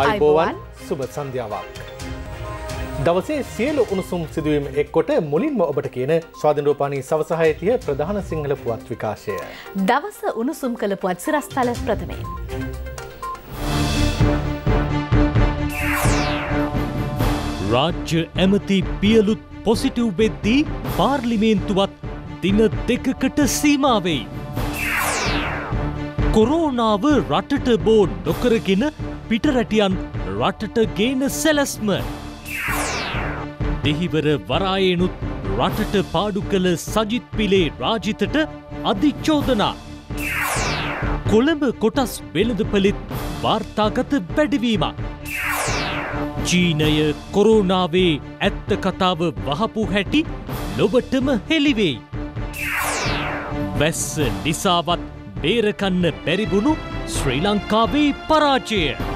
අයිබෝවන් සුබ සන්ධ්‍යාවක්. දවසේ සියලු උණුසුම් සිදුවීම එක්කොට මුලින්ම ඔබට කියන ස්වාධනරෝපානී සවසහයතිය ප්‍රධාන සිංහල පුවත් විකාශය. දවස උණුසුම් කළ පුවත් සිරස්ථල ප්‍රථමයෙන්. රාජ්‍ය ඇමති පියලුත් පොසිටව් වෙද්දී පාර්ලිමේන්තුවත් දින දෙකකට සීමාවෙයි. කොරෝනාව රටට බෝ නොකරගෙන පිටරටියන් රටට ගේන සැලැස්ම. දෙහිවර වරායනුත් රටට පාඩු කළ සජිත් පිලේ රාජිතට අධිච්චෝදනා. කොළඹ කොටස් වෙළඳපලිත් වාර්තාගත වැඩවීමක්. චීනය කොරෝනාවේ ඇත්ත කතාව වහපු හැටි ලොබටම හෙළිවෙයි. වැස්ස නිසාවත් බේරකන්න බැරිබුණු ශ්‍රී ලංකාවේ පරාජය.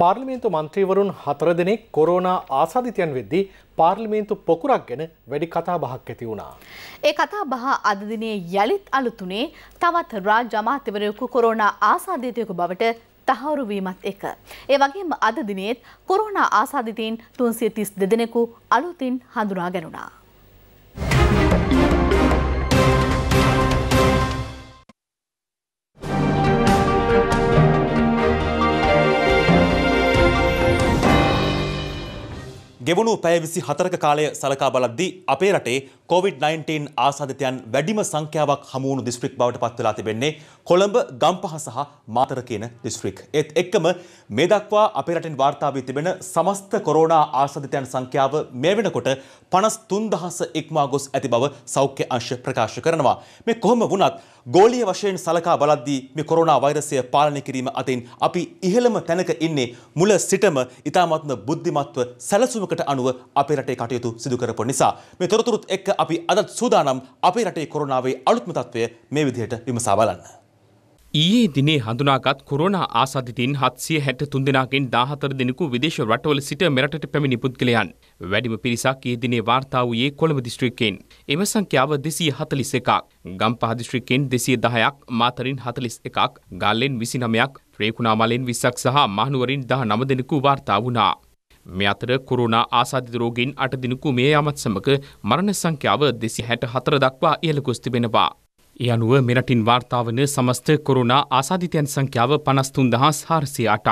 පාර්ලිමේන්තු මන්ත්‍රීවරුන් හතර දෙනෙක් කොරෝනා ආසාධිතයන් වෙද්දී පාර්ලිමේන්තු පොකුරක් ගැන වැඩි කතා බහක් ඇති වුණා. ඒ කතා බහ අද දිනේ යළිත් අලුතුනේ තවත් රාජ්‍ය අමාත්‍යවරයෙකු කොරෝනා ආසාදිතයෙකු බවට තහවුරු වීමත් එක. ඒ වගේම අද දිනේත් කොරෝනා ආසාදිතයින් 332 දෙනෙකු අලුතින් හඳුනා ගැනුණා. ගෙවුණු පැය විසි හතරක කාලය සලකා බලද්දී අපේ රටේ COොVID-19 ආසාධිතයන් වැඩිම සංඛ්‍යාවක් හමුවුණු දිස්ත්‍රික් බවට පත්වෙලා තිබෙන්නේ කොළඹ ගම්පහ සහ මාතර කියන දිස්ත්‍රික්. ඒත් එක්කම මේ දක්වා අපේ රටෙන් වාර්තාාවී තිබෙන සමස්ත කොරෝනා ආසාධිතයන් සංඛ්‍යාව මේ වෙනකොට පනස් තුන්දහස එක්මා ගොස් ඇති බව සෞඛ්‍ය අංශ ප්‍රකාශ කරනවා. මේ කොහොම වුණත් ගෝලිය වශයෙන් සලකා බලද්දී මේ කොරෝනා වෛරසය පාලනය කිරීම අතින් අපි ඉහළම තැනක ඉන්නේ මුල සිටම ඉතාමත්ම බුද්ධිමත්ව සැලසුමකට ඒකට අනුව අපේ රටේ කටයුතු සිදු කරපු නිසා මේ තොරතුරුත් එක්ක අපි අදත් සූදානම් අපේ රටේ කොරෝනාවේ අලුත්ම තත්ත්වය මේ විදිහට විමසා බලන්න. ඊයේ දිනේ හඳුනාගත් කොරෝනා ආසාධිතයින් හත්සිය හැට තුන්දෙනගෙන් දාහතර දෙනෙකු විදේශ රටවල සිට මෙරටට පැමිණි පුද්ගලයන්. වැඩිම පිරිසක් ඒ දිනේ වාර්තා වූයේ කොළඹ දිස්ත්‍රික්කයෙන්. එම සංඛ්‍යාව දෙසී හතලිස් එකක්. ගම්පහ දිස්ත්‍රික්කෙන් දෙසිය දහයක් මාතරින් හතලිස් එකක් ගල්ලෙන් විසිනමයක් ප්‍රේකුණාමලෙන් විස්සක් සහ මහනුවරින් දහ නම දෙනෙකු වාර්තා වුණා. මේ අතර කොරුණා ආසාධිත රෝගීන් අට දිනකු මේ යාමත් සමග මරණ සංඛ්‍යාව දෙසි හැට හතර දක්වා ඉහළ ගොස් තිබෙනවා. ඒ අනුව මෙරටින් වාර්තාාවන සමස්ත කොරුණා ආසාධිතයන් සංඛ්‍යාව පනස්තුන් දහස් හාරසිය අටක්.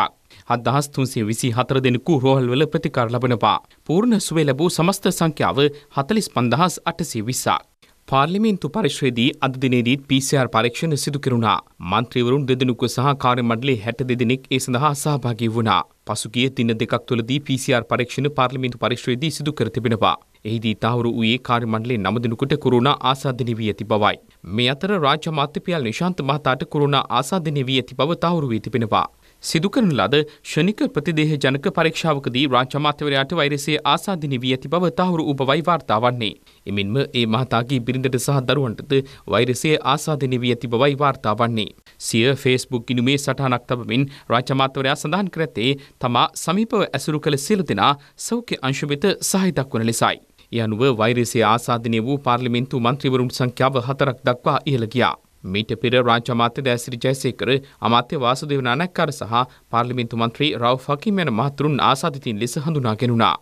හත්දහස් තුන්සේ විසි හතර දෙනෙකු රෝහල්වල ප්‍රතිකාර ලබනවා. පූර්ණ සුවේ ලැබූ සමස්ත සංඛ්‍යාව හතලිස් පන්දහස් අටසේ විසාක්. පාර්ලිමින්තු පරිශ්‍රයේදී අද දිනේදීත් PCR පරීක්ෂණ සිදු කෙරුණා. මන්ත්‍රීවරුන් දෙදෙනෙකුව සහ කාර්ය මණ්ඩලයේ 62 දෙනෙක් ඒ සඳහා සහභාගී වුණා. පසුගිය දින දෙකක් තුළදී PCR පරීක්ෂණ පාර්ලිමේන්තු පරිශ්‍රයේදී සිදු කර තිබෙනවා. එහිදී තහවුරු වූයේ කාර්ය මණ්ඩලයේ 9 දිනකට කොරෝනා ආසාදින වී ඇති බවයි. මේ අතර රාජ්‍ය අමාත්‍යපාල නිශාන්ත මහතාට කොරෝනා ආසාදින වී ඇති බව තහවුරු වී තිබෙනවා. සිදුකරන ලද ෂණික ප්‍රතිදේහ ජනක පරීක්ෂාවකදී රාජ්‍ය අමාත්‍යවරයාට වෛරසයේ ආසාදිනී වී ඇති බව තහවුරු උපවයි වාර්තා වන්නේ. එමෙන්ම ඒ මහතාගේ බිරිඳට සහ දරුවන්ටද වෛරසයේ ආසාදිනී වී ඇති බවයි වාර්තා වන්නේ. සිය ෆේස්බුක් ගිණුමේ සටහනක් තබමින් රාජ්‍ය අමාත්‍යවරයා සඳහන් කර ඇත්තේ තමා සමීපව ඇසුරු කළ සියලු දෙනා සෞඛ්‍ය අංශ වෙත සහායතක් වන ලෙසයි. ඒ අනුව වෛරසයේ ආසාදිනී වූ පාර්ලිමේන්තු මන්ත්‍රීවරුන් සංඛ්‍යාව හතරක් දක්වා ඉහළ ගියා. මීට පෙර රාජ්‍ය අමාත්‍ය දෑසිරි ජයසේකර අමාත්‍ය වාසුදේව නානක්කාර සහ පාර්ලිමේන්තු මන්ත්‍රී රව් ෆකීම් යන මහතුරුන් ආසාදිතින් ලෙස හඳුනාගෙනුණා.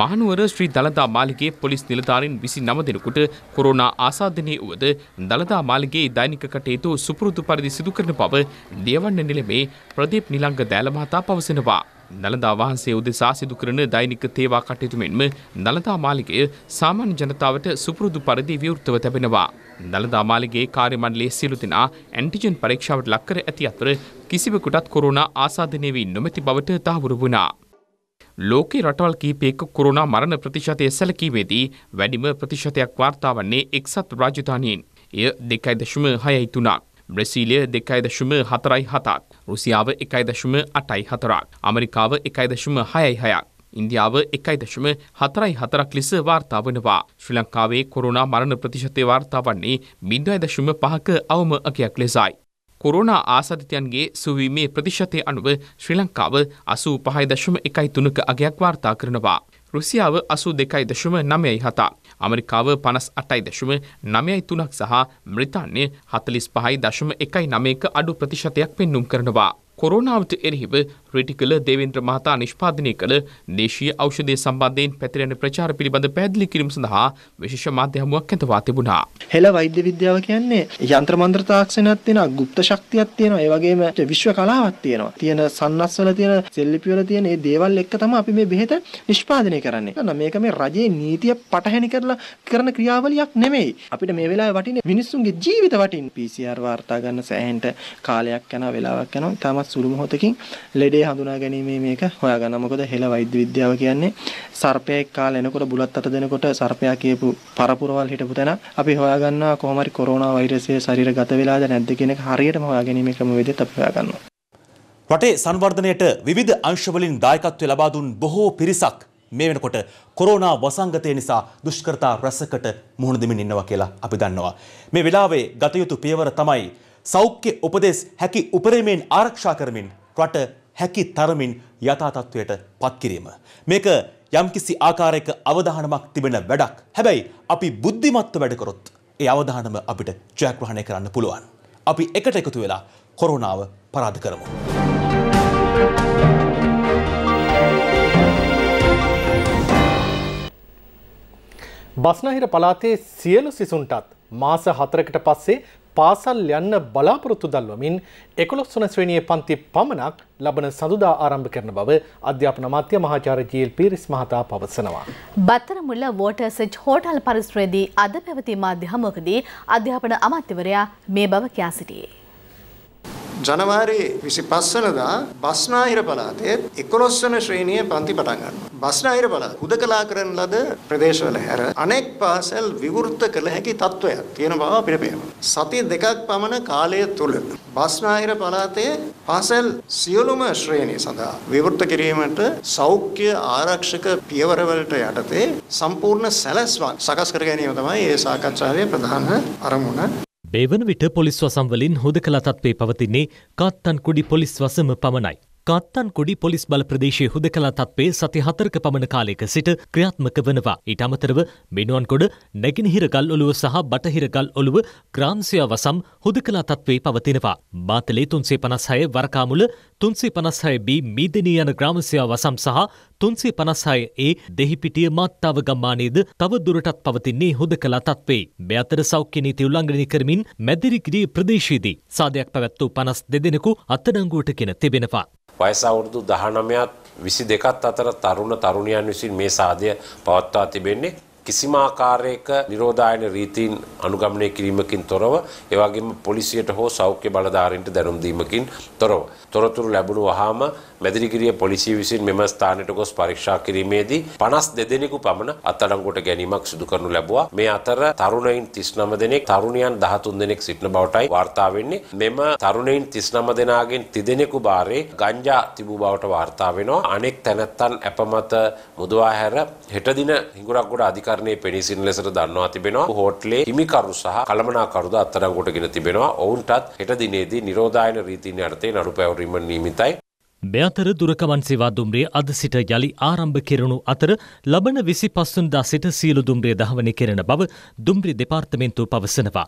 මහනුවර ශ්‍රී දළදා මාලිගේ පොලිස් නිලධාරීන් විසි නම දෙනකුට කොරෝනා ආසාධනය වුවද දළදා මාලිගේ දෛනික කටයුතු සුපුරුදු පරිදි සිදු කරන බව දියවන්න නිලමේ ප්‍රදීප් නිලංග දෑල මහතා පවසනවා. නලදා වහන්සේ උදෙසා සිදු කරන දෛනික තේවා කටයුතු මෙන්ම නලදා මාලිගය සාමාන්‍ය ජනතාවට සුපුරුදු පරිදි විවෘතව තැබෙනවා. නලදා මාලිගයේ කාර්ය මණ්ඩලයේ සියලු දෙනා ඇන්ටිජන් පරීක්ෂාවට ලක් කර ඇති අතර කිසිවෙකුටත් කොරෝනා ආසාදනය වී නොමැති බවට තහවුරු වුණා. ලෝකෙ රටවල් කීපයක කොරුණා මරණ ප්‍රතිශතය සැලකීමේදී වැඩිම ප්‍රතිශතයක් වාර්තා වන්නේ එක්සත් රාජධානයෙන් එය දෙකයි දශම හයයි තුනක්. බ්‍රසීලිය දෙකයි දශුම හතරයි හතක් රුසියාව එකයි දශුම අටයි හතරක් අමරිකාව එකයි දශුම හයයි හයක් ඉන්දියාව එකයි දශම හතරයි හතරක් ලෙස වාර්තා වනවා. ශ්‍රී ලංකාවේ කොරුණා මරණ ප්‍රතිශතය වාර්තා වන්නේ බින්දුවයි දශම පහක අවම අකයක් ලෙසයි. කොරුණා ආසාධිතයන්ගේ සුවීමේ ප්‍රතිශතය අනුව ශ්‍රී ලංකාව අසූ පහයි දශම එකයි තුනක අගයක් වාර්තා කරනවා. රුසියාව අසු දෙකයි දශම නමයයි හතා. අමරිකාව පනස් අටයි දශම නමයයි තුනක් සහ බ්‍රතාන්‍ය හතලිස් පහයි දශම එකයි නමයක අඩු ප්‍රතිශතයක් පෙන්නුම් කරනවා. කොරෝනාවට එරහිව රිටිකල දේවේන්ද්‍ර මහතා නිෂ්පාදනය කළ දේශීය ඖෂධය සම්බන්ධයෙන් පැතිරෙන ප්‍රචාර පිළිබඳ පැහැදිලි කිරීම සඳහා විශේෂ මාධ්‍යහමුවක් ඇඳවා තිබුණා. හෙළ වෛද්‍ය විද්‍යාව කියන්නේ යන්ත්‍ර මන්ත්‍ර තාක්ෂණයක් තියෙනවා, গুপ্ত ශක්තියක් තියෙනවා, ඒ වගේම විශ්ව කලාවක් තියෙනවා. තියෙන සන්නස්වල තියෙන සෙල්ලිපිවල තියෙන මේ දේවල් එක්ක තමයි අපි මේ බෙහෙත නිෂ්පාදනය කරන්නේ. නැත්නම් මේක මේ රජයේ නීතිය පටහැනි කරලා කරන ක්‍රියාවලියක් නෙමෙයි. අපිට මේ වෙලාවේ වටින්නේ මිනිස්සුන්ගේ ජීවිත වටින් PCR වාර්තා ගන්න සෑහෙන්න කාලයක් යනවා, වෙලාවක් යනවා. ඉතාමත් සුළු මොහොතකින් ලෙඩේ හඳුනා ගැනීමේ මේක හොයාගන්න. මොකද හෙළ වෛද්‍ය විද්‍යාව කියන්නේ සර්පයෙක් කාලා එනකොට බුලත් අත දෙනකොට සර්පයා කියපු පරපුරවල් හිටපු තැන අපි හොයාගන්නවා කොහොම හරි කොරෝනා වෛරසය ශරීරගත වෙලාද නැද්ද කියන එක හරියටම හොයාගැනීමේ ක්‍රමවේදයත් අපි හොයාගන්නවා. රටේ සංවර්ධනයට විවිධ අංශවලින් දායකත්වය ලබා දුන් බොහෝ පිරිසක් මේ වෙනකොට කොරෝනා වසංගතය නිසා දුෂ්කරතා රැසකට මුහුණ දෙමින් ඉන්නවා කියලා අපි දන්නවා. මේ වෙලාවේ ගත යුතු පියවර තමයි සෞඛ්‍ය උපදෙස් හැකි උපරිමයෙන් ආරක්ෂා කරමින් රට හැකි තරමින් යථාතත්වයට පත්කිරීම. මේක යම්කිසි ආකාරයක අවධානමක් තිබෙන වැඩක්. හැබැයි අපි බුද්ධිමත්ව වැඩකරොත් ඒ අවධානම අපිට ජයග්‍රහණය කරන්න පුළුවන්. අපි එකට එකතු වෙලා කොරෝනාව පරාද කරමු. බස්නාහිර පළාතේ සියලු සිසුන්ටත් මාස හතරකට පස්සේ පාසල් යන්න බලාපොරොත්තු දල්වමින් එකොළොස් වන ශ්‍රේණිය පන්ති පමණක් ලබන සඳුදා ආරම්භ කරන බව අධ්‍යාපන අමාත්‍ය මහාචාර්ය ජීල් පීරිස් මහතා පවසනවා. බත්තරමුල්ල වෝටර්සෙජ් හෝටල් පරිසරයේදී අද පැවති මාධ්‍ය හමුවකදී අධ්‍යාපන අමාත්‍යවරයා මේ බව කියා සිටියේ. ජනවාරි 25 වෙනිදා බස්නාහිර පළාතේ 11 වන ශ්‍රේණියේ පන්ති පටන් ගන්නවා. බස්නාහිර පළාත හුදකලා කරන ලද ප්‍රදේශවල හැර අනෙක් පාසල් විවෘත කළ හැකි තත්වයක් තියෙන බව අපිට පේනවා. සති දෙකක් පමණ කාලය තුල බස්නාහිර පළාතේ පාසල් සියලුම ශ්‍රේණි සඳහා විවෘත කිරීමට සෞඛ්‍ය ආරක්ෂක පියවරවලට යටතේ සම්පූර්ණ සැලැස්මක් සකස් කර ගැනීම තමයි මේ සාකච්ඡාවේ ප්‍රධාන අරමුණ. මේ වන විට පොලිස් වසම්වලින් හොදකලා තත්වේ පවතින්නේ කාත්තන්කුඩි පොලිස් වසම පමණයි. කාත්තන්කුඩි පොලිස් බල ප්‍රදේශයේ හුදකලා තත්වේ සති හතරක පමණ කාලයක සිට ක්‍රියාත්මක වනවා. ඊට අමතරව මෙනුවන්කොඩ නැගිනිහිර ගල් ඔලුව සහ බටහිර ගල් ඔලුව ග්‍රාම්සයා වසම් හුදකලා තත්වේ පවතිනවා. මාතලේ තුන්සේ පනස් හය වරකාමුල තුන්සේ පනස්හය B මීදනී යන ග්‍රාමසයා වසම් සහ තුන්සේ පනස්හය ඒ දෙහිපිටිය මත්තාව ගම්මානයේද තව දුරටත් පවතින්නේ හොද කලා තත්වේ. මෙතර සෞඛ්‍ය නීති උල්ලංඝනය කරමින් මැදිරිගිරිය ප්‍රදේශයේදී සාදයක් පැවැත්වූ පනස් දෙදෙනෙකු අත්තඩංගුවට කෙන තිබෙනවා. වයස අවුරුදු දහනමයත් විසි දෙකත් අතර තරුණ තරුණයන් විසින් මේ සාදය පවත්වා තිබෙන්නේ කිසිමාකාරයක නිරෝධායන රීතීන් අනුගමනය කිරීමකින් තොරව එවගේම පොලිසියට හෝ සෞඛ්‍ය බලධාරීන්ට දැනුම් දීමකින් තොරව තොරතුරු ලැබුණු වහාම මැදිරිගිරිය පොලිසිය විසින් මෙම ස්ථානයට ගොස් පරීක්ෂා කිරීමේදී 52 දෙනෙකු පමණ අත්අඩංගුවට ගැනීමක් සිදු කරනු ලැබුවා. මේ අතර තරුණයින් 39 දෙනෙක්, තරුණියන් 13 දෙනෙක් සිටින බවටයි වාර්තා වෙන්නේ. මෙම තරුණයින් 39 දෙනාගෙන් 3 දෙනෙකු බාරේ ගංජා තිබූ බවට වාර්තා වෙනවා. අනෙක් තැනැත්තන් අපමත මුදවා හැර හෙට දින හිඟුරක්ගොඩ අධිකරණයේ පෙනී සිටින ලෙසට දන්වා තිබෙනවා. හෝටලේ හිමිකරු සහ කළමනාකරුද අත්අඩංගුවට ගෙන තිබෙනවා. ඔවුන්ටත් හෙට දිනේදී නිරෝධායන රීතින් යටතේ නඩු පැවරීම නියමිතයි. මෙතර දුරකවන් සේවා දුම්රිය අද සිට යළි ආරම්භ කෙරණු අතර ලබන විසි පස්සුන්දා සිට සියලු දුම්රිය දහවනි කෙරෙන බව දුම්රි දෙපාර්තමෙන්න්තු පවසනවා.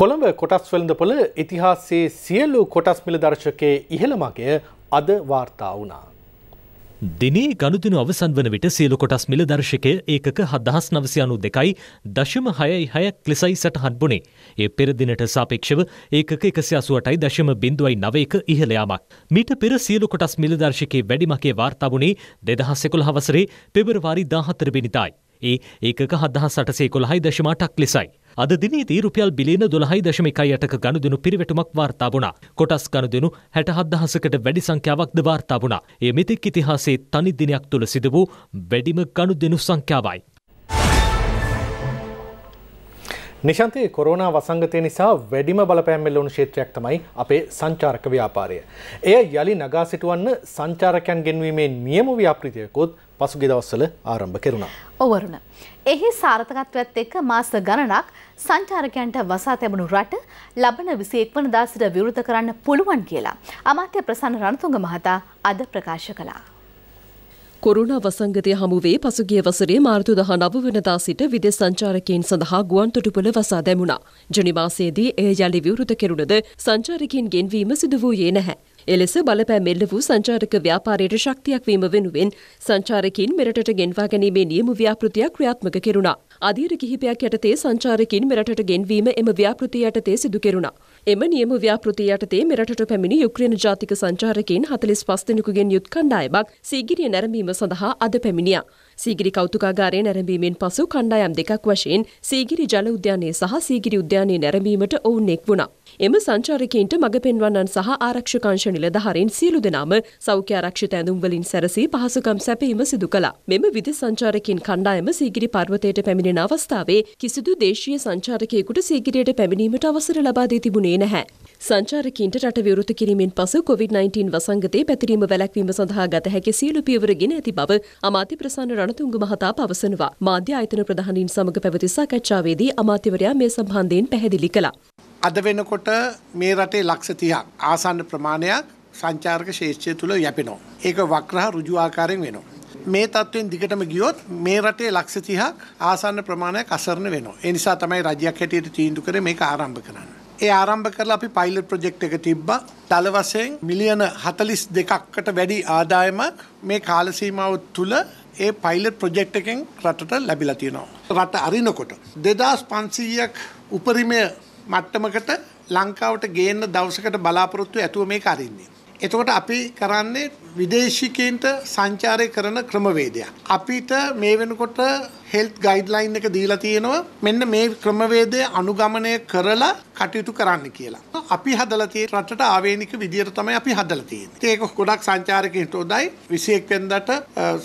කොළඹ කොටස් වෙළඳපොළ ඉතිහාසේ සියලු කොටස් මිල දර්ශකයේ ඉහළමගේ අද වාර්තා වනාා. දිනේ ගනුදෙනු අවසන් වන විට සියලු කොටස් මිල දර්ශකය ඒකක හදහස් නවසි අනු දෙකයි දශම හයයි හයක් ලෙසයි සටහන් වුණේ. ඒ පෙරදිනට සාපේක්ෂව ඒකක එකසි අසුවටයි දශම බිඳුවයි නවයක ඉහළයාමක්. මීට පෙර සියලු කොටස් මිල දර්ශකයේ වැඩිමකේ වාර්තා වුණේ දෙදහස්සෙකුළ හවසරේ පෙබරවාරි දාහතර බිනිතයි. ඒ ඒකක හදහස් සටසේ කොළහයි දශමාටක් ලෙසයි. අද දිනේදී රුපියල් බිලියන 12.8ක ගනුදෙනු පිරිවැටුමක් වාර්තා වුණා. කොටස් ගනුදෙනු 67000කට වැඩි සංඛ්‍යාවක්ද වාර්තා වුණා. එය මෙතෙක් ඉතිහාසයේ තනි දිනයක් තුළ සිදු වූ වැඩිම ගනුදෙනු සංඛ්‍යාවයි. නිශන්තයේ කොරෝනා වසංගතය නිසා වැඩිම බලපෑම්මෙල්ලවුණු ක්ෂේත්‍රයක් තමයි අපේ සංචාරක ව්‍යාපාරය. එය යළි නගා සිටුවන්න සංචාරකයන් ගෙන්වීමේ නියම ව්‍යාපෘතියකුත් පසුගිය දවස්වල ආරම්භ කෙරුණා. ඔවරුණ. එහි සාර්ථකත්වයත් එක්ක මාස ගණනක් සංචාරකයන්ට වසා තැබුණු රට ලබන 21 වනදා සිට විවෘත කරන්න පුළුවන් කියලා අමාත්‍ය ප්‍රසන්න රණතුංග මහතා අද ප්‍රකාශ කළා. කොරුණා වසංගතය හමුවේ පසුගිය වසරේ මාර්තු 19 වෙනිදා සිට විදෙස් සංචාරකයන් සඳහා ගුවන්තොටුපළ වසා දැමුණා. ජුනි මාසයේදී එය යළි විවෘත කෙරුණද සංචාරකයන් ගෙන්වීම සිදු වූයේ නැහැ. එලෙස බලපෑ මෙල්ල වූ සංචාරක ව්‍යාපාරයට ශක්තියක් වීම වෙනුවෙන් සංචාරකයන් මෙරටට ගෙන්වා ගැනීමේ නියම ව්‍යාපෘතියක් ක්‍රියාත්මක කෙරුණා. අදියර කිහිපයක් යටතේ සංචාරකින් මෙරටට ගෙන්වීම එම ව්‍යාපෘතිය යටතේ සිදු කෙරුණා. එම නියම ව්‍යාපෘතිය යටතේ මෙරටට පැමිණි යුක්‍රේන ජාතික සංචාරකින් 45 දෙනෙකුගෙන් යුත් කණ්ඩායමක් සීගිරිය නැරඹීම සඳහා අද පැමිණියා. සීගිරි කෞතුකාගාරය නැරඹීමෙන් පසු කණ්ඩායම් දෙකක් වශයෙන් සීගිරි ජල උද්‍යානයේ සහ සීගිරි උද්‍යානයේ නැරඹීමට ඔවුන් එක් වුණා. එම සංචාරකයින්ට මඟ පෙන්වන්නන් සහ ආරක්ෂකංශ නිලධාරීන් සියලු දෙනාම සෞඛ්‍ය ආරක්ෂිත ඇඳුම් වලින් සැරසී පහසුකම් සැපීම සිදු කළා. මෙම විදෙස් සංචාරකයින් කණ්ඩායම සීගිරි පර්වතයට පැමිණෙන අවස්ථාවේ කිසිදු දේශීය සංචාරකයෙකුට සීගිරියට පැමිණීමට අවසර ලබා දී තිබුණේ නැහැ. සංචාරකින්ට රට විවෘත කිරීමෙන් පසු COVID-19 වසංගතයේ පැතිරීම වැළැක්වීම සඳහා ගත හැකි සියලු පියවර ගෙන ඇති බව අමාත්‍ය ප්‍රසන්න රණ ರಣතුංග මහතා පවසනවා. මාධ්‍ය ආයතන ප්‍රධානීන් සමග පැවති සාකච්ඡාවේදී අමාත්‍යවරයා මේ සම්බන්ධයෙන් පැහැදිලි කළා. අද වෙනකොට මේ රටේ ලක්ෂ 30ක් ආසන්න ප්‍රමාණයක් සංචාරක ශේෂ්ත්‍රය තුල යැපෙනවා. ඒක වක්‍රහ ඍජු ආකාරයෙන් වෙනවා. මේ තත්ත්වෙන් දිගටම ගියොත් මේ රටේ ලක්ෂ 30ක් ආසන්න ප්‍රමාණයක් අසරණ වෙනවා. ඒ නිසා තමයි රජයක් හැටියට තීන්දුව කරේ මේක ආරම්භ කරන්න. ඒ ආරම්භ කරලා අපි පයිලට් ප්‍රොජෙක්ට් එක තිබ්බා. දල වශයෙන් මිලියන 42කට වැඩි ආදායමක් මේ කාල සීමාව තුළ ඒ පයිලට් ප්‍රොජෙක්් එකෙන් රටට ලැබිලා තියෙනවා. රට අරිනකොට. දෙදස් පන්සීයක් උපරිමය මට්ටමකට ලංකාවට ගේන්න දවසකට බලාපොරොත්තු ඇතුව මේ අරින්නේ. එතකොට අපි කරන්නේ විදේශිකයන්ට සංචාරය කරන ක්‍රමවේදයක්. අපිට මේ වෙනකොට හෙල්ත් ගයිඩ්ලයින් එක දීලා තියෙනවා මෙන්න මේ ක්‍රමවේදය අනුගමනය කරලා කටයුතු කරන්න කියලා. අපි හදලා තියෙන රටට ආවේනික විදියට තමයි අපි හදලා තියෙන්නේ. ඒක ගොඩක් සංචාරකයන්ට උදයි 21 වෙනිදාට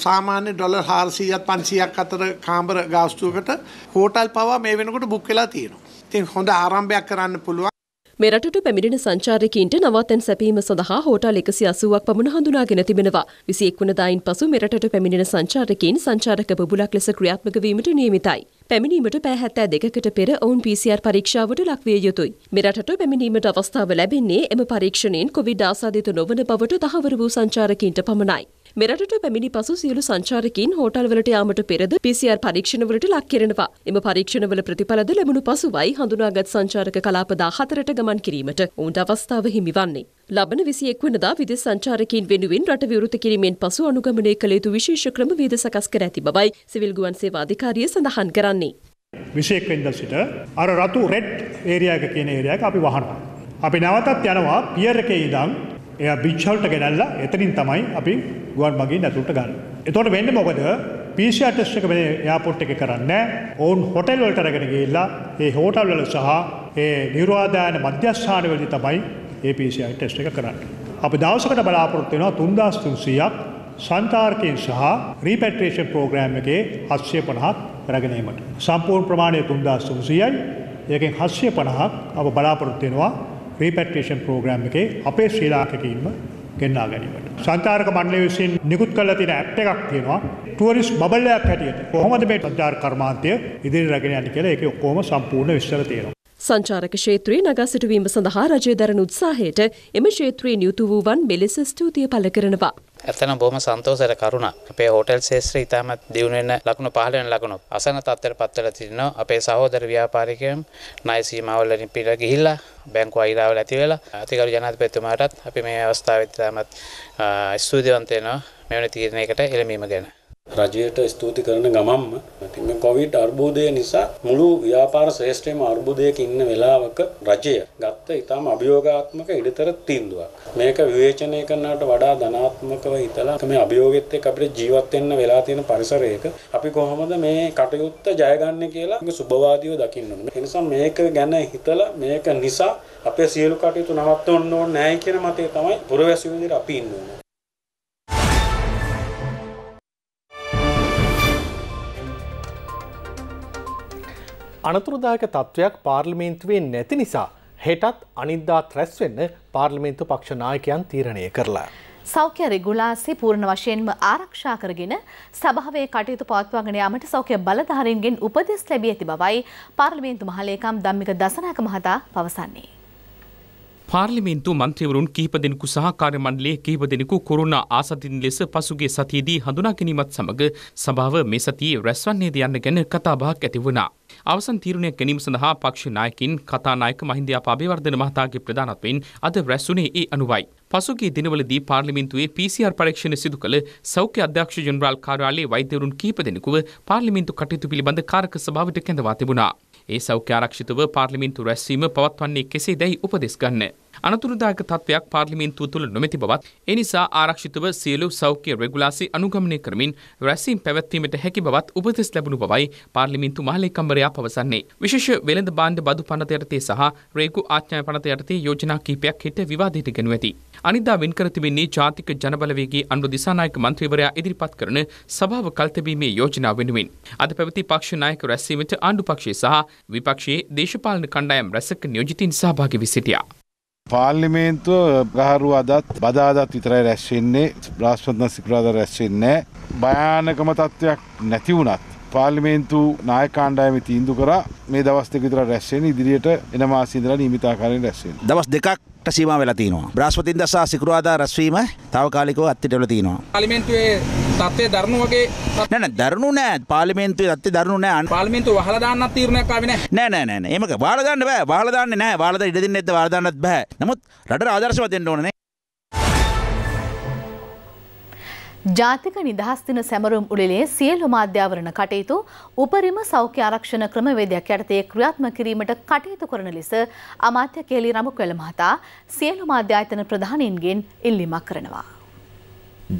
සාමාන්‍ය ඩොලර් 400ක් 500ක් අතර කාමර ගාස්තුවකට හෝටල් පවා මේ වෙනකොට බුක් වෙලා තියෙනවා. ඉතින් හොඳ ආරම්භයක් කරන්න පුළුවන්. මේ රටට පැමිණෙන සංචාරකීන්ට නවාතැන් සැපීම සඳහා හෝටල් 180ක් පමණ හඳුනාගෙන තිබෙනවා. 21 වනදායින් පසු මෙරටට පැමිණෙන සංචාරකීන් සංචාරක බබුලක් ලෙස ක්‍රියාත්මක වීමට නියමිතයි. පැමිණීමට පෑ 72කට පෙර ඔවුන් PCR පරීක්ෂාවට ලක්විය යුතුයි. මෙරටට පැමිණීමට අවස්ථාව ලැබෙන්නේ එම පරීක්ෂණයෙන් කොවිඩ් ආසාදිත නොවන බවට තහවුරු වූ සංචාරකීන්ට පමණයි. මෙරටට පැමිණි පසු සියලු සංචාරකින් හෝටල්වලට යාමට පෙරද PCR පරීක්ෂණවලට ලක් කරනවා. එම පරීක්ෂණවල ප්‍රතිඵලද ලැබුණු පසුවයි හඳුනාගත් සංචාරක කලාප 14ට ගමන් කිරීමට ඔවුන්ට අවස්ථාව හිමිවන්නේ. ලබන 21 වෙනිදා විදේශ සංචාරකීන් වෙනුවෙන් රට විවෘත කිරීමෙන් පසු අනුගමනය කළ යුතු විශේෂ ක්‍රමවේද සකස් කර ඇති බවයි සිවිල් ගුවන් සේවා අධිකාරිය සඳහන් කරන්නේ. 21 වෙනිදා සිට අර රතු රෙඩ් ඒරියා එක කියන ඒරියාවක අපි වහනවා. අපි නැවතත් යනවා පියර් එකේ ඉඳන් එයා බිච්හවුල්ට ගෙනල්ලා එතනින් තමයි අපි ගුවන් මගින් ඇතුළට ගන්න. එතකොට වෙන්නේ මොකද? PCR test එක මේ එයාපෝට් එකේ කරන්නේ ඔවුන් හොටෙල් වලට අරගෙන ගිහිල්ලා ඒ හෝටල් වල සහ ඒ නිර්වාදායන මධ්‍යස්ථාන වලදී තමයි ඒ PCR test එක කරන්නේ. අපි දවසකට බලාපොරොත්තු වෙනවා 3300ක් සංතාරකයන් සහ රීපැට්‍රේෂන් ප්‍රෝග්‍රෑම් එකේ 750ක් කරගෙන ඒමට. සම්පූර්ණ ප්‍රමාණය 3300යි. ඒකෙන් 750ක් අප බලාපොරොත්තු වෙනවා රීපැට්‍රේෂන් ප්‍රෝග්‍රෑම් එකේ අපේ ශ්‍රී ලාංකිකයින්ම ගෙන්වා ගැනීමට. සංචාරක මණ්ඩලය විසින් නිකුත් කරලා තියෙන ඇප් එකක් තියෙනවා. ටුවරිස්ට් බබල් එකක් හැටියට. කොහොමද මේ සංචාර කර්මාන්තය ඉදිරියට රැගෙන යන්නේ කියලා ඒකේ ඔක්කොම සම්පූර්ණ විස්තර තියෙනවා. සංචාරක ක්ෂේත්‍රයේ නගා සිටුවීම සඳහා රජය දරන උත්සාහයට එම ක්ෂේත්‍රයේ නියුතු වූවන් මෙලෙස ස්තුතිය පළ කරනවා. ඇත්තනම් බොහොම සන්තෝෂයට කරුණක්. අපේ හෝටල් ශේෂ්ත්‍රය ඉතාමත් දියුණු වෙන ලකුණු 15 වෙනි ලකුණු. අසන තත්ත්වයට පත් වෙලා තිනවා. අපේ සහෝදර ව්‍යාපාරිකයන් ණය සීමාවලින් පිට ගිහිල්ලා බැංකු අයිලාවල ඇති වෙලා අතිගරු ජනාධිපතිතුමාටත් අපි මේ අවස්ථාවේ ඉතාමත් ස්තුතිවන්ත වෙනවා මෙවැනි තීරණයකට එළඹීම ගැන. රජයට ස්තුති කරන ගමම්ම ඉතින් මේ කොවිඩ් අර්බුදය නිසා මුළු ව්‍යාපාර ශ්‍රේෂ්ඨයේම අර්බුදයක ඉන්න වෙලාවක රජය ගත්ත ඊටම අභියෝගාත්මක ඉඩතර තීන්දුවක්. මේක විවේචනය කරනවට වඩා ධනාත්මකව හිතලා මේ අභියෝගෙත් එක්ක අපිට ජීවත් වෙන්න වෙලා තියෙන පරිසරයක අපි කොහොමද මේ කටයුත්ත ජයගන්නේ කියලා සුබවාදීව දකින්න ඕනේ. ඒ නිසා මේක ගැන හිතලා මේක නිසා අපේ සියලු කටයුතු නවත්වන්න ඕනේ නැහැ කියන මතය තමයි පුරවැසියෝ විදිහට අපි ඉන්නේ. අනතුරුදායක තත්ත්වයක් පාර්ලිමේන්තුවේ නැති නිසා හෙටත් අනිද්දා ත්‍රැස්වෙන්න පාර්ලිමේන්තු පක්ෂනායකයන් තීරණය කරලා. සෞඛ්‍ය රෙගුලාසි පූර්ණ වශයෙන්ම ආරක්ෂා කරගෙන සභාවේ කටයුතු පවත්වාගෙන යාමට සෞඛ්‍ය බලධාරීන්ගෙන් උපදෙස් ලැබී ඇති බවයි පාර්ලිමේන්තු මහලේකම් ධම්මික දසනායක මහතා පවසන්නේ. පාර්ලිමේන්තු මන්ත්‍රවරුන් කිහිප දෙනෙකු සහ කාර්යමණ්ඩලයේ කිහිප දෙනෙකු කොරුණා ආසතින් ලෙස පසුගිය සතියේදී හඳුනා ගැනීමත් සමග සභාව මේ සතියේ රැස්වන්නේද යන්න ගැන කතාබහක් ඇති වුණා. අවසන් තීරණයක් ගැනීම සඳහා පක්ෂ නායකින් කතානායක මහින්ද අපාබේවර්ධන මහතාගේ ප්‍රධානත්වයෙන් අද රැස්වුණේ ඒ අනුවයි. පසුගිය දිනවලදී පාර්ලිමේන්තුවේ PCR පරීක්ෂණ සිදු කළ සෞඛ්‍ය අධ්‍යක්ෂ ජෙනරාල් කාර්යාලයේ වෛද්‍යවරුන් කිහිප දෙනෙකුව පාර්ලිමේන්තු කටයුතු පිළිබඳ කාරක සභාවට කැඳවා තිබුණා. ඒ සෞඛ්‍ය ආරක්ෂිතව පාර්ලිමේන්තු රැස්වීම පවත්වන්නේ කෙසේ දැයි උපදෙස් ගන්න. අනතුරුදායක තත්ත්වයක් පාර්ලිමේන්තුව තුළ නොමැති බවත් ඒ නිසා ආරක්ෂිතව සියලු සෞඛ්‍ය රෙගුලාසි අනුගමනය කරමින් රැසීම් පැවැත්වීමට හැකි බවත් උපදෙස් ලැබුණු බවයි පාර්ලිමේන්තු මහලේකම්වරයා පවසන්නේ. විශේෂ වෙළඳ භාණ්ඩ බදු පනත යටතේ සහ රේගු ආඥා පනත යටතේ යෝජනා කීපයක් හිට විවාදයට ගෙනු ඇති. අනිදා වෙන් කර තිබෙන්නේ ජාතික ජනබලවේගේ අනුර දිසානායක මන්ත්‍රීවරයා ඉදිරිපත් කරන සභාව කල්තැබීමේ යෝජනා වෙනුවෙන්. අද පැවති පක්ෂ නායක රැස්වීමට ආණ්ඩු පක්ෂය සහ විපක්ෂයේ දේශපාලන කණ්ඩායම් රැසක නියෝජිතින් සහභාගී වී සිටියා. පාර්ලිමේන්තුව ගහරු අදත් බදාදත් විතරයි රැස්වෙන්නේ බ්‍රාශ්පත්න සිකරාද රැස්වෙන්නේ භයානකම තත්ත්වයක් නැති වුණත් පාර්ලිමේන්තු නාය කාණ්ඩායම තීන්දු කර මේ දවස් දෙක විතර රැස්වෙන්නේ ඉදිරියට එන මාසීදලා නියමිතාකාරයෙන් රැස්වෙන්නේ දවස් දෙකක් ට සීම වෙලා තිනවා බ්‍රස්පතින් දසා සිකරවාදා රස්වීම තවකාලිකව අත්තිටවල තිනවා පලිමෙන්ටේ තත්වය දරනු වගේ නැන දරනු නෑ පාලිමෙන්තු ඇත්ති දරනු නෑ පාලිමෙන්තු හලදාන්න තීරණයක්කාවන නෑ නෑ නෑ එමක වාලදන්න බෑ වාලදන්න නෑ වාලද ඉඩදින්න ඇත වාදාන්නත් බෑ නමුත් රට ආදර්ශවතෙන් ඕනේ ජාතික නිදහස් දින සැමරුම් උළෙලේ සියලුම අධ්‍යාවරණ කටයුතු උපරිම සෞඛ්‍ය ආරක්ෂණ ක්‍රමවේදයක් යටතේ ක්‍රියාත්මක කිරීමට කටයුතු කරන ලෙස අමාත්‍ය කේලි රමුක්වැල මහතා සියලුම අධ්‍යායතන ප්‍රධානීන්ගෙන් ඉල්ලීමක් කරනවා.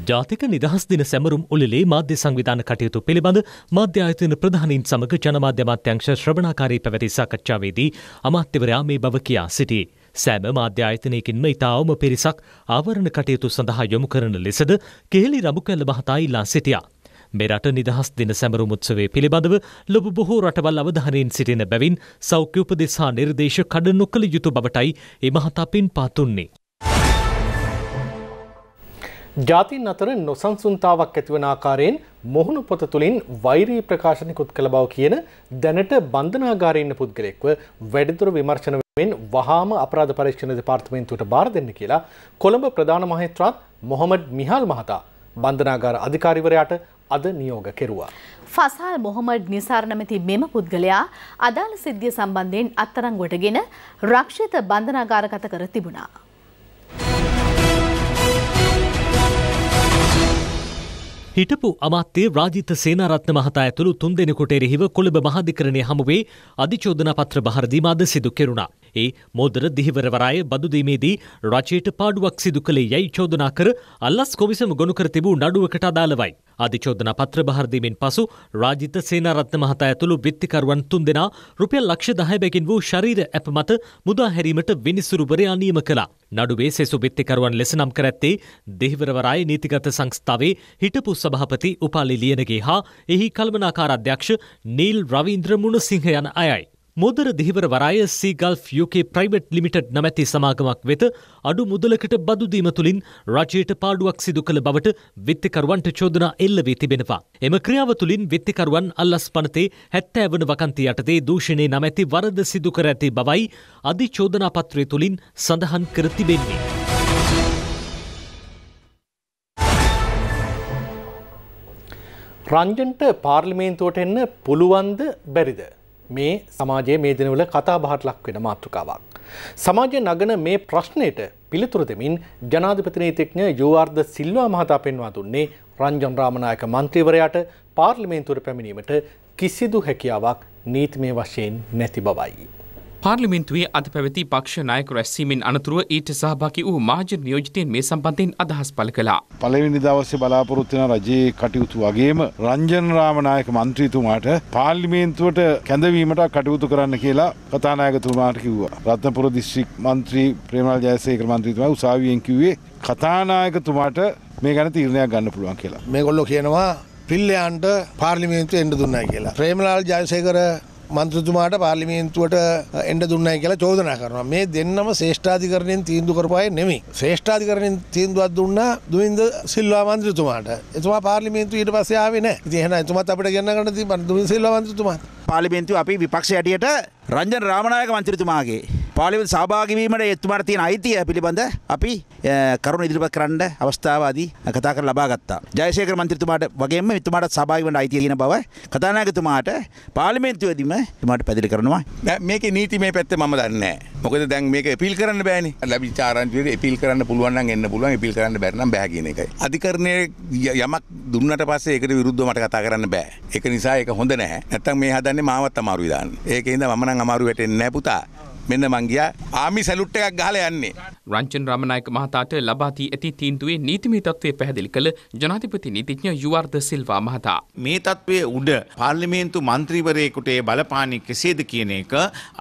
ජාතික නිදහස් දින සැමරුම් උළෙලේ මාධ්‍ය සංවිධාන කටයුතු පිළිබඳ මාධ්‍ය ආයතන ප්‍රධානීන් සමග ජනමාධ්‍ය අමාත්‍යංශ ශ්‍රවණාකාරී පැවැති සාකච්ඡාවේදී අමාත්‍යවරයා මේ බව කියා සිටී. සෑම මාධ්‍ය ආයතනයකින්ම ඉතාවම පිරිසක් ආවරණ කටයුතු සඳහා යොමු කරන ලෙසද කේලි රඹුකැල්ල මහතා ඉල්ලා සිටියා. මෙරට නිදහස් දින සැමරුම් උත්සවය පිළිබඳව ලොබ බොහෝ රටවල් අවධානයෙන් සිටින බැවින් සෞඛ්‍ය උපදෙස් හා නිර්දේශ කඩ නොකළ යුතු බවටයි ඒ මහතා පින්පත් උන්නේ. ජාතින් අතර නොසන්සුන්තාවක් ඇතිවන ආකාරයෙන් මොහුණු පොත තුළින් වෛරී ප්‍රකාශනිකුත් කළ බව කියන දැනට බන්ධනාගාරය ඉන්න පුද්ගලෙක්ව වැඩිදුර විමර්ශන මෙන් වහාම අපරාධ පරීක්ෂණ දෙපාර්තමේන්තුවට බාර දෙන්න කියලා කොළඹ ප්‍රධාන මහේත්‍රාත් මොහොමඩ් මිහාල් මහතා බන්ධනාගාර අධිකාරිවරයාට අද නියෝග කෙරුවා. ෆසාල් මොහොමඩ් නිසාර නැමැති මෙම පුද්ගලයා අදාළ සිද්ධිය සම්බන්ධයෙන් අත්තරංගුවටගෙන රක්ෂිත බන්ධනාගාරගත කර තිබුණා. හිටපු අමාත්‍ය රාජිත සේනාරත්න මහතා ඇතුළු තුන්දෙනෙකුට එරෙහිව කොළඹ මහාධිකරණය හමුවේ අධිචෝදනා පත්‍ර බහරදීම අද සිදු කෙරුණා. ඒ මෝදර දිහිවරවරාය බදුදීමේදී රජයට පාඩුවක් සිදු කළේ යැයි චෝදනා කර අල්ලස් කොමිසම ගොුණු කර තිබූ නඩුවකට අදාළවයි. අධිචෝදන පත්‍ර භාරදීමෙන් පසු රාජිත සේනාරත්න මහතා ඇතුළු බ්‍රිත්තිකරුවන් තුන් දෙනා රුපියල් ලක්ෂ දහයබැකින් වූ ශරීර ඇප මත මුදාහැරීමට විනිසුරුවරයා නියම කලා. නඩුවේ සෙසු බිත්තිකරුවන් ලෙස නම් කරඇත්තේ දෙහිවරවරාය නීතිගත සංස්ථාවේ හිටපු සභහපති උපාලි ලියනගේ හා එහි කල්මනාකාර අධ්‍යක්ෂ නීල් රවීන්ද්‍ර මුණසිංහ යන අයයි. මුදර දිහිවර වරාය සීගල් UK ප්‍රයිවට් ලිමිටඩ් නමැති සමාගමක් වෙත අඩු මුදලකට බදුදීම තුළින් රජයට පාඩුවක් සිදු කළ බවට විත්තිකරුවන්ට චෝදනා එල්ල වී තිබෙනවා. එම ක්‍රියාව තුළින් විත්තිකරුවන් අල්ලස් පනතේ හැත්තෑවන වකන්ති යටතේ දූෂණය නමැති වරද සිදු කර ඇති බවයි අධි චෝදනාපත්‍රය තුළින් සඳහන් කර තිබෙන්නේ. රංජන්ට පාර්ලිමේන්තුවට එන්න පුළුවන්ද බැරිද. මේ සමාජයේ මේ දිනවල කතා බහට ලක් වෙන මාතෘකාවක්. සමාජය නගන මේ ප්‍රශ්නයට පිළිතුර දෙමින් ජනාධිපති නීතිඥ යෝවර්ධ සිල්වා මහතා පෙන්වා දුන්නේ රංජන් රාමනායක මන්ත්‍රීවරයාට පාර්ලිමේන්තුවට පැමිණීමට කිසිදු හැකියාවක් නීතිමය වශයෙන් නැති බවයි. පාර්ලිමින්තුවේ අද පැවති පක්ෂ නායක රැස්වීමෙන් අනතුරුව ඊට සහභාගී වූ මහජන නියෝජිතයන් මේ සම්බන්ධයෙන් අදහස් පළ කළා. පළවෙනි දවසේ බලාපොරොත්තු වෙන රජයේ කටයුතු වගේම රංජන් රාමනායක මන්ත්‍රීතුමාට පාර්ලිමේන්තුවට කැඳවීමට කටයුතු කරන්න කියලා කතානායකතුමාට කිව්වා. රත්නපුර දිස්ත්‍රික් මන්ත්‍රී ප්‍රේමලාල් ජයසේකර මන්ත්‍රීතුමා උසාවියෙන් කිව්වේ කතානායකතුමාට මේ ගැන තීරණයක් ගන්න පුළුවන් කියලා. මේගොල්ලෝ කියනවා පිල්ලයන්ට පාර්ලිමේන්තුවේ එන්න දුන්නයි කියලා. ප්‍රේමලාල් ජයසේකර මන්ත්‍රතුමාට පාර්ලිමේන්තුවට එන්ඩ දුන්නයි කියලා චෝදනා කරනවා මේ දෙන්නම ශේෂ්ඨාධිකරණයෙන් තීන්දු කරපාය නෙමේ ශේෂ්ඨාධිකරණයෙන් තීන්දුවත් දුන්නා දුවින්ද සිල්වා මන්ත්‍රතුමාට එතුමා පාර්ලිමේන්තු ඊට පස්සේ ආවේ නෑ ඉතින් එහෙනම් එතුමත් අපිට ගෙන්නගන්න තියෙන දුවින්ද සිල්වා මන්ත්‍රතුමාත් පාලිමෙන්තු අපි විපක්ෂ යටියට රංජන රාමණයක මන්ත්‍රතුමාගේ පාලිමෙන් සභාගවීමට එතුමාට තියෙන අයිතිය පිළිබඳ අපි කරුණ ඉදිරිපත් කරන්න අවස්ථාවාදී කතා කර ලබා ගත්තා. ජයසේකර මන්ත්‍රතුමාට වගේම එතුමාට සභාගී වන්න අයිතිය තියෙන බව කතානායකතුමාට පාර්ලිමේන්තුවේදීම එතුමාට පැහැදිලි කරනවා. මේකේ නීතිමය පැත්ත මම දන්නේ නැහැ. මොකද දැන් මේක එපිල් කරන්න බෑනේ. ලැබිච්ච ආරංචියට එපිල් කරන්න පුළුවන් නම් එන්න පුළුවන්. එපිල් කරන්න බැරි නම් බෑ කියන එකයි. අධිකරණයේ යමක් දුන්නට පස්සේ ඒකට විරුද්ධව මට කතා කරන්න බෑ. ඒක නිසා ඒක හොඳ නැහැ. නැත්තම් මේ හදන්නේ කියන්නේ මාවත් අමාරුයි දාන්න. ඒකේ ඉඳ මම නම් අමාරු වැටෙන්නේ නැහැ පුතා. මෙන්න මංගියා ආමි සැලුට් එකක් ගහලා යන්නේ. රංචන් රමනායක මහතාට ලබා දී ඇති තීන්දුවේ නීතිමය තත්ත්වය පැහැදිලි කළ ජනාධිපති නීතිඥ යුවර්ධ සිල්වා මහතා. මේ තත්ත්වයේ උඩ පාර්ලිමේන්තු මන්ත්‍රීවරයෙකුට ඒ බලපාන්නේ කෙසේද කියන එක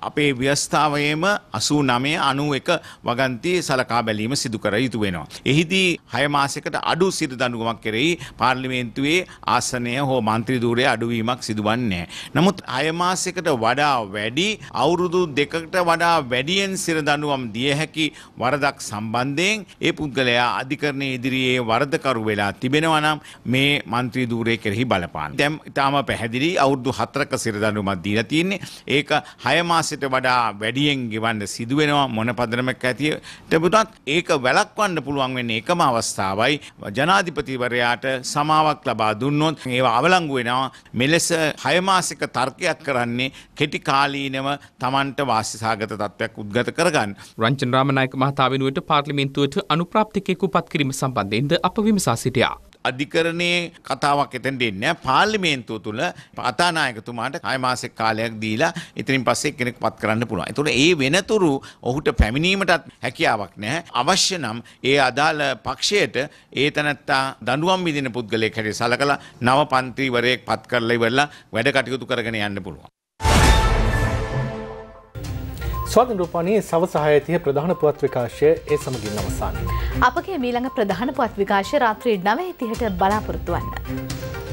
අපේ ව්‍යවස්ථාවයේම 89 91 වගන්තියේ සලකා බැලීම සිදු කර යුතු වෙනවා. එහිදී 6 මාසයකට අඩු සිට දඬුවමක් කෙරෙහි පාර්ලිමේන්තුවේ ආසනය හෝ මන්ත්‍රී ධූරයේ අඩුවීමක් සිදුවන්නේ නැහැ. නමුත් 6 මාසයකට වඩා වැඩි අවුරුදු දෙකකට වඩා වැඩියෙන් සිර දනුවම් දිය හැකි වරදක් සම්බන්ධයෙන් ඒ පුද්ගලයා අධිකරණය ඉදිරියේ වරදකරු වෙලා තිබෙනවා නම් මේ මන්ත්‍රී ධූරය කෙරෙහි බලපාන. දැන් ඊටාම පැහැදිලි අවුරුදු 4ක සිර දනුවමක් දීලා තියෙන්නේ. ඒක 6 මාසෙට වඩා වැඩියෙන් ගෙවන්න සිදු වෙනවා මොන පදනමක් ඇතියට පුතත් ඒක වැළක්වන්න පුළුවන් වෙන්නේ එකම අවස්ථාවයි ජනාධිපතිවරයාට සමාවක් ලබා දුන්නොත් ඒවා අවලංගු වෙනවා. මෙලෙස 6 මාසික තර්කයක් කරන්නේ කෙටි කාලීනව Tamanට වාසි සාගත සහගත තත්ත්වයක් උද්ගත කරගන්න. රංචන් රාමනායක මහතා වෙනුවට පාර්ලිමේන්තුවට අනුප්‍රාප්තිකයෙකු පත් කිරීම සම්බන්ධයෙන්ද අප විමසා සිටියා. අධිකරණයේ කතාවක් එතෙන් දෙන්නේ පාර්ලිමේන්තුව තුළ අතානායකතුමාට හය මාසෙක කාලයක් දීලා ඉතින් පස්සේ කෙනෙක් පත් කරන්න පුළුවන්. ඒතකොට ඒ වෙනතුරු ඔහුට පැමිණීමටත් හැකියාවක් නැහැ. අවශ්‍ය නම් ඒ අදාළ පක්ෂයට ඒ තනත්තා දඬුවම් විඳින පුද්ගලයෙක් හැටියට සලකලා නව පන්ත්‍රීවරයෙක් පත් කරලා ඉවරලා වැඩ කටයුතු කරගෙන යන්න පුළුවන්. ස්වාධන රූපානයේ සවසාහයතිය ප්‍රධාන පුවත් විකාශය ඒ සමගින් අවසාන. අපගේ මීළඟ ප්‍රධාන පුවත් විකාශය රාත්‍රී නවහිතිහට බලාපොරොත්තුවන්න.